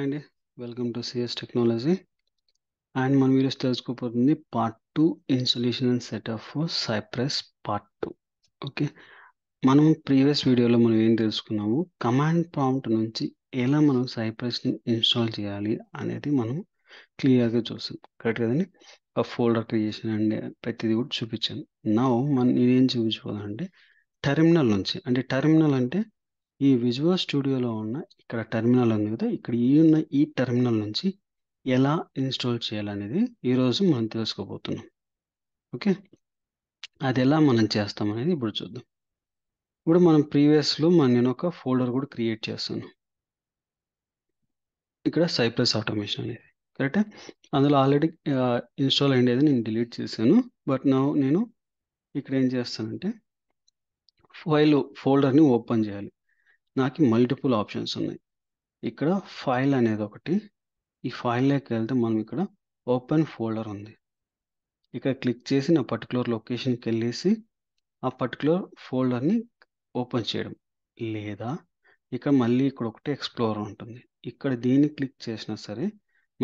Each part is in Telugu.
And welcome to CS technology and మనం వీడియోస్ తెలుసుకోబోతుంది part two installation and setup for Cypress part two okay మనం ప్రీవియస్ వీడియోలో మనం ఏం తెలుసుకున్నాము కమాండ్ ప్రాంప్ట్ నుంచి ఎలా మనం సైప్రెస్ని ఇన్స్టాల్ చేయాలి అనేది మనం క్లియర్గా చూసాం కరెక్ట్ కదండి ఆ ఫోల్డర్ క్రియేషన్ అండ్ ప్రతిదీ కూడా చూపించాను నా మనం నేనేం చూపించుకోవాలంటే టెర్మినల్ నుంచి అంటే టెర్మినల్ అంటే ఈ విజువల్ స్టూడియోలో ఉన్న ఇక్కడ టెర్మినల్ ఉంది కదా ఇక్కడ ఈ ఉన్న ఈ టెర్మినల్ నుంచి ఎలా ఇన్స్టాల్ చేయాలనేది ఈరోజు మనం తెలుసుకోబోతున్నాం ఓకే అది ఎలా మనం చేస్తాం అనేది ఇప్పుడు చూద్దాం ఇప్పుడు మనం ప్రీవియస్లో మన నేను ఒక ఫోల్డర్ కూడా క్రియేట్ చేస్తాను ఇక్కడ సైప్రస్ ఆటోమేషన్ అనేది కరెక్ట్ అందులో ఆల్రెడీ ఇన్స్టాల్ అయ్యేది నేను డిలీట్ చేశాను బట్ నా నేను ఇక్కడ ఏం చేస్తానంటే ఫైల్ ఫోల్డర్ని ఓపెన్ చేయాలి నాకు మల్టిపుల్ ఆప్షన్స్ ఉన్నాయి ఇక్కడ ఫైల్ అనేది ఒకటి ఈ ఫైల్లోకి వెళ్తే మనం ఇక్కడ ఓపెన్ ఫోల్డర్ ఉంది ఇక్కడ క్లిక్ చేసి నా పర్టికులర్ లొకేషన్కి వెళ్ళేసి ఆ పర్టికులర్ ఫోల్డర్ని ఓపెన్ చేయడం లేదా ఇక్కడ మళ్ళీ ఇక్కడ ఒకటి ఎక్స్ప్లోర్ ఉంటుంది ఇక్కడ దీన్ని క్లిక్ చేసినా సరే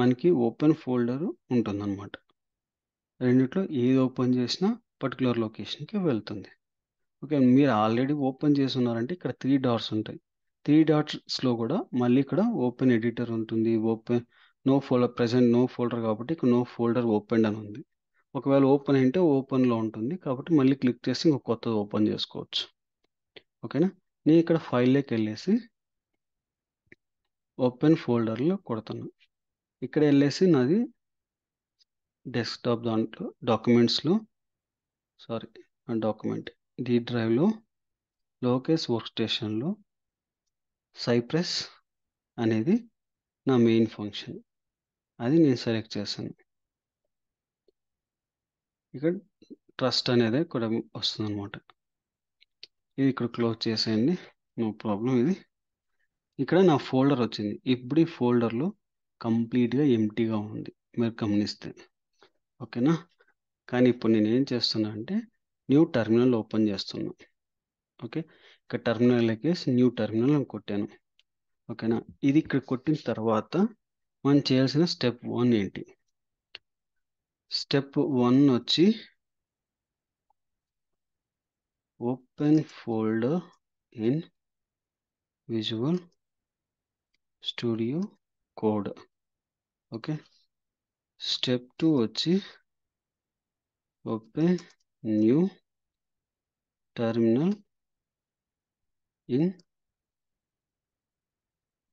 మనకి ఓపెన్ ఫోల్డర్ ఉంటుందన్నమాట రెండిట్లో ఏది ఓపెన్ చేసినా పర్టికులర్ లొకేషన్కి వెళ్తుంది ఓకే మీరు ఆల్రెడీ ఓపెన్ చేసి ఉన్నారంటే ఇక్కడ త్రీ డార్స్ ఉంటాయి త్రీ డాట్స్లో కూడా మళ్ళీ ఇక్కడ ఓపెన్ ఎడిటర్ ఉంటుంది open no folder present no folder కాబట్టి ఇక్కడ నో ఫోల్డర్ ఓపెన్ అని ఉంది ఒకవేళ ఓపెన్ అంటే ఓపెన్లో ఉంటుంది కాబట్టి మళ్ళీ క్లిక్ చేసి ఇంకొక కొత్తది ఓపెన్ చేసుకోవచ్చు ఓకేనా నేను ఇక్కడ ఫైల్లోకి వెళ్ళేసి ఓపెన్ ఫోల్డర్లో కొడతాను ఇక్కడ వెళ్ళేసి నాది డెస్క్టాప్ దాంట్లో డాక్యుమెంట్స్లో సారీ డాక్యుమెంట్ డి డ్రైవ్లో లోకేష్ వర్క్ స్టేషన్లో సైప్రెస్ అనేది నా మెయిన్ ఫంక్షన్ అది నేను సెలెక్ట్ చేశాను ఇక్కడ ట్రస్ట్ అనేది ఇక్కడ వస్తుంది అనమాట ఇది ఇక్కడ క్లోజ్ చేసేయండి నో ప్రాబ్లం ఇది ఇక్కడ నా ఫోల్డర్ వచ్చింది ఇప్పుడు ఈ ఫోల్డర్లో కంప్లీట్గా ఎంటీగా ఉంది మీరు గమనిస్తే ఓకేనా కానీ ఇప్పుడు నేను ఏం చేస్తున్నా అంటే న్యూ టర్మినల్ ఓపెన్ చేస్తున్నా ఓకే ఇక్కడ టర్మినల్ ఎక్కేసి న్యూ టర్మినల్ అని కొట్టాను ఓకేనా ఇది ఇక్కడ కొట్టిన తర్వాత మనం చేయాల్సిన స్టెప్ వన్ ఏంటి స్టెప్ వన్ వచ్చి open folder in visual studio code okay step two వచ్చి open new terminal il,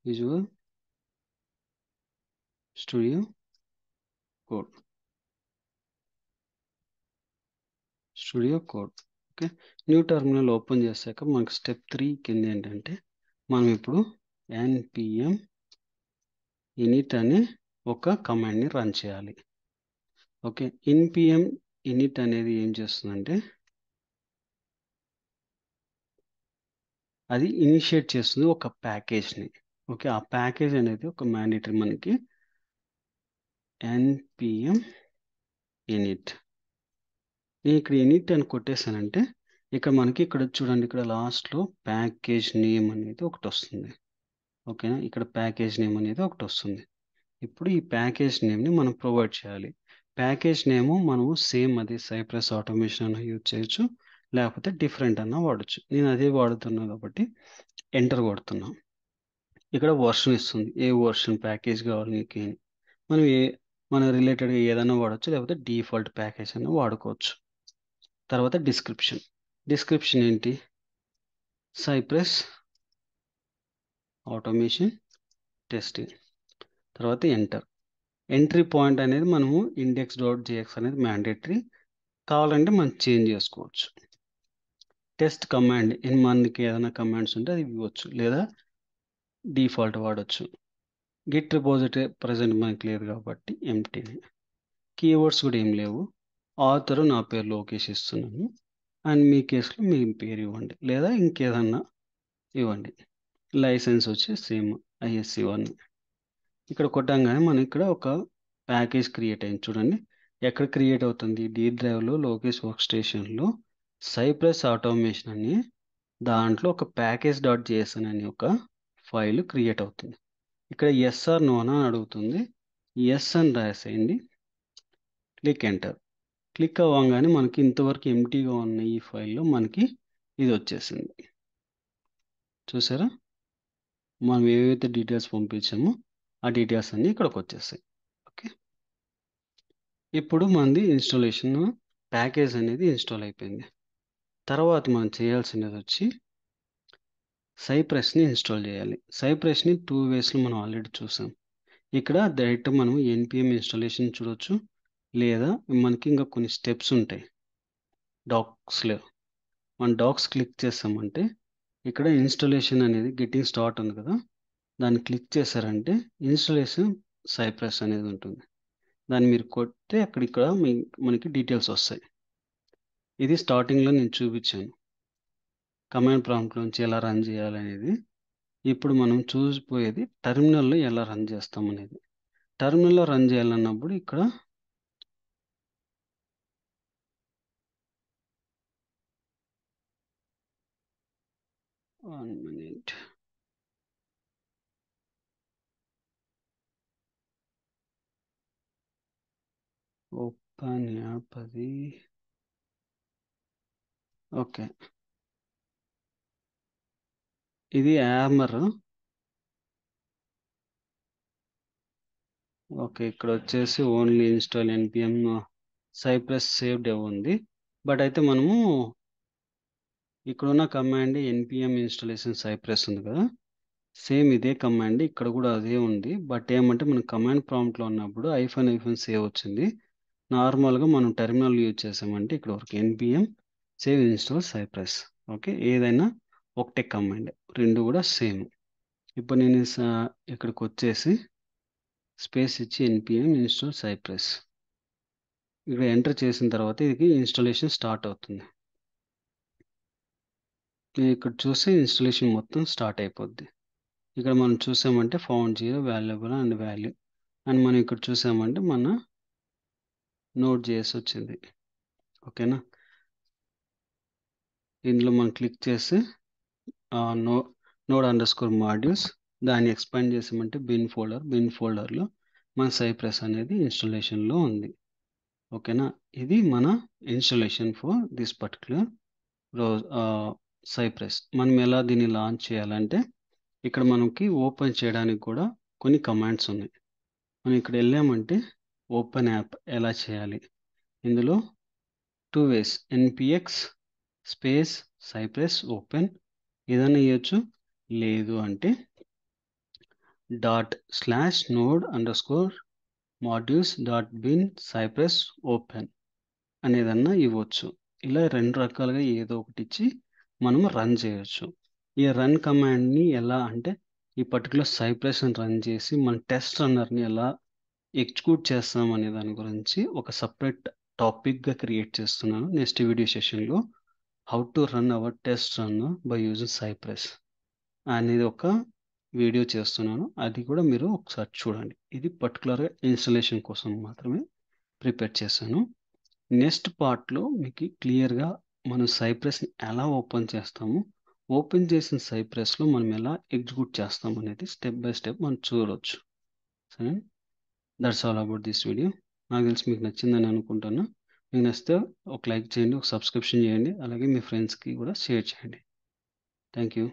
visual, studio, code. Studio code okay new terminal open చేశాక మనకు స్టెప్ త్రీ కింద ఏంటంటే మనం ఇప్పుడు ఎన్పిఎం ఇనిట్ అనే ఒక కమాండ్ని రన్ చేయాలి ఓకే ఇన్పిఎం ఇనిట్ అనేది ఏం చేస్తుందంటే అది ఇనిషియేట్ చేస్తుంది ఒక ప్యాకేజ్ని ఓకే ఆ ప్యాకేజ్ అనేది ఒక మ్యాండేటరీ మనకి ఎన్పిఎం ఇనిట్ నేను ఇక్కడ ఇనిట్ అని కొట్టేశానంటే ఇక మనకి ఇక్కడ చూడండి ఇక్కడ లాస్ట్లో ప్యాకేజ్ నేమ్ అనేది ఒకటి వస్తుంది ఓకేనా ఇక్కడ ప్యాకేజ్ నేమ్ అనేది ఒకటి వస్తుంది ఇప్పుడు ఈ ప్యాకేజ్ నేమ్ని మనం ప్రొవైడ్ చేయాలి ప్యాకేజ్ నేమ్ మనము సేమ్ అది సైప్రస్ ఆటోమేషన్ యూజ్ చేయొచ్చు లేకపోతే డిఫరెంట్ అన్న వాడచ్చు నేను అదే వాడుతున్నా కాబట్టి ఎంటర్ కొడుతున్నా ఇక్కడ వర్షన్ ఇస్తుంది ఏ వర్షన్ ప్యాకేజ్ కావాలి నీకు మనం ఏ మన రిలేటెడ్గా ఏదైనా వాడచ్చు లేకపోతే డిఫాల్ట్ ప్యాకేజ్ అన్న వాడుకోవచ్చు తర్వాత డిస్క్రిప్షన్ డిస్క్రిప్షన్ ఏంటి సైప్రెస్ ఆటోమేషన్ టెస్టింగ్ తర్వాత ఎంటర్ ఎంట్రీ పాయింట్ అనేది మనము ఇండెక్స్ డాట్ జిఎక్స్ అనేది మ్యాండేటరీ కావాలంటే మనం చేంజ్ చేసుకోవచ్చు టెస్ట్ కమాండ్ ఇన్ మంత్కి ఏదైనా కమాండ్స్ ఉంటే అది ఇవ్వచ్చు లేదా డిఫాల్ట్ వాడచ్చు గిట్ రిపోజిటరీ ప్రజెంట్ మనకి లేదు కాబట్టి ఎంటీనే కీవర్డ్స్ కూడా ఏం లేవు ఆథరు నా పేరు లోకేష్ ఇస్తున్నాను అండ్ మీ కేసులో మీ పేరు ఇవ్వండి లేదా ఇంకేదన్నా ఇవ్వండి లైసెన్స్ వచ్చి సేమ్ ఐఎస్సి వన్ ఇక్కడ కొట్టంగానే మనం ఇక్కడ ఒక ప్యాకేజ్ క్రియేట్ అయింది చూడండి ఎక్కడ క్రియేట్ అవుతుంది డీ డ్రైవ్లో లోకేష్ వర్క్ స్టేషన్లో సైప్రస్ ఆటోమేషన్ అని దాంట్లో ఒక ప్యాకేజ్ డాట్ జేఎస్ఎన్ అని ఒక ఫైల్ క్రియేట్ అవుతుంది ఇక్కడ ఎస్ఆర్ నోన అని అడుగుతుంది ఎస్ అని రాసేయండి క్లిక్ ఎంటర్ క్లిక్ అవ్వగానే మనకి ఇంతవరకు ఎంటీగా ఉన్న ఈ ఫైల్లో మనకి ఇది వచ్చేసింది చూసారా మనం ఏవైతే డీటెయిల్స్ పంపించామో ఆ డీటెయిల్స్ అన్నీ ఇక్కడికి వచ్చేస్తాయి ఓకే ఇప్పుడు మనది ఇన్స్టాలేషన్ ప్యాకేజ్ అనేది ఇన్స్టాల్ అయిపోయింది తర్వాత మనం చేయాల్సినది వచ్చి సైప్రెస్ని ఇన్స్టాల్ చేయాలి సైప్రెస్ని టూ వేస్లో మనం ఆల్రెడీ చూసాం ఇక్కడ డైరెక్ట్ మనం ఎన్పిఎం ఇన్స్టాలేషన్ చూడొచ్చు లేదా మనకి ఇంకా కొన్ని స్టెప్స్ ఉంటాయి డాక్స్లో మనం డాక్స్ క్లిక్ చేస్తామంటే ఇక్కడ ఇన్స్టాలేషన్ అనేది గెట్టింగ్ స్టార్ట్ ఉంది కదా దాన్ని క్లిక్ చేశారంటే ఇన్స్టాలేషన్ సైప్రెస్ అనేది ఉంటుంది దాన్ని మీరు కొట్టే అక్కడిక్కడ ఇక్కడ మనకి డీటెయిల్స్ వస్తాయి ఇది స్టార్టింగ్లో నేను చూపించాను కమాండ్ ప్రాంప్ట్లోంచి ఎలా రన్ చేయాలనేది ఇప్పుడు మనం చూసిపోయేది టెర్మినల్లో ఎలా రన్ చేస్తాం అనేది టెర్మినల్లో రన్ చేయాలన్నప్పుడు ఇక్కడ వన్ మినిట్ ఓపెన్ యాప్ అది ఓకే. ఇది హామరు. ఓకే. ఇక్కడ వచ్చేసి only install NPM Cypress save అవ్వ ఉంది. బట్ అయితే మనము ఇక్కడున్న కమాండ్ ఎన్‌పి‌ఎం ఇన్‌స్టాలేషన్ సైప్రస్ ఉంది కదా! సేమ్ ఇదే కమాండ్ ఇక్కడ కూడా అదే ఉంది. బట్ ఏమంటే మనం కమాండ్ ప్రాంప్ట్‌లో ఉన్నప్పుడు ఐఫోన్ ఐఫోన్ సేవ్ వచ్చింది. నార్మల్‌గా మనం టెర్మినల్ యూజ్ చేసామంటే ఇక్కడ వరకు NPM save install Cypress okay ఏదైనా ఒకటే కమాండ్ రెండు కూడా సేమ్ ఇప్పుడు నేను ఇక్కడికి వచ్చేసి స్పేస్ ఇచ్చి ఎన్పిఎం ఇన్స్టాల్ సైప్రస్ ఇక్కడ ఎంటర్ చేసిన తర్వాత ఇది ఇన్స్టాలేషన్ స్టార్ట్ అవుతుంది నేను ఇక్కడ చూస్తే ఇన్స్టాలేషన్ మొత్తం స్టార్ట్ అయిపోద్ది ఇక్కడ మనం చూసామంటే found zero valuable and value and మనం ఇక్కడ చూసామంటే మన నోట్ చేసి వచ్చింది ఓకేనా ఇందులో మనం క్లిక్ చేసి no node under modules దాన్ని ఎక్స్పాండ్ చేసామంటే బిన్ ఫోల్డర్ బిన్ ఫోల్డర్లో మన సైప్రెస్ అనేది ఇన్స్టలేషన్లో ఉంది ఓకేనా ఇది మన ఇన్స్టలేషన్ ఫర్ దిస్ పర్టికులర్ రోజ్ సైప్రెస్ మనం ఎలా దీన్ని లాంచ్ చేయాలంటే ఇక్కడ మనకి ఓపెన్ చేయడానికి కూడా కొన్ని కమాండ్స్ ఉన్నాయి మనం ఇక్కడ వెళ్ళామంటే ఓపెన్ యాప్ ఎలా చేయాలి ఇందులో two ways NPX space Cypress open ఏదైనా ఇవ్వచ్చు లేదు అంటే dot slash node under modules dot bin Cypress open అనేదన్నా ఇవ్వచ్చు ఇలా రెండు రకాలుగా ఏదో ఒకటి ఇచ్చి మనము రన్ చేయవచ్చు ఈ రన్ కమాండ్ని ఎలా అంటే ఈ పర్టికులర్ సైప్రెస్ని రన్ చేసి మన టెస్ట్ రన్నర్ని ఎలా ఎగ్జిక్యూట్ చేస్తాం అనే దాని గురించి ఒక సపరేట్ టాపిక్గా క్రియేట్ చేస్తున్నాను నెక్స్ట్ వీడియో సెషన్లో how to run our test run by using Cypress అనేది ఒక వీడియో చేస్తున్నాను అది కూడా మీరు ఒకసారి చూడండి ఇది పర్టికులర్గా ఇన్స్టలేషన్ కోసం మాత్రమే ప్రిపేర్ చేశాను నెక్స్ట్ పార్ట్లో మీకు క్లియర్గా మనం సైప్రెస్ని ఎలా ఓపెన్ చేస్తాము ఓపెన్ చేసిన సైప్రెస్లో మనం ఎలా ఎగ్జిక్యూట్ చేస్తాము అనేది స్టెప్ బై స్టెప్ మనం చూడవచ్చు సరే that's all about this video నాకు తెలిసి మీకు నచ్చిందని అనుకుంటున్నా మీకు నచ్చితే ఒక లైక్ చేయండి ఒక సబ్స్క్రిప్షన్ చేయండి అలాగే మీ ఫ్రెండ్స్కి కూడా షేర్ చేయండి థ్యాంక్ యూ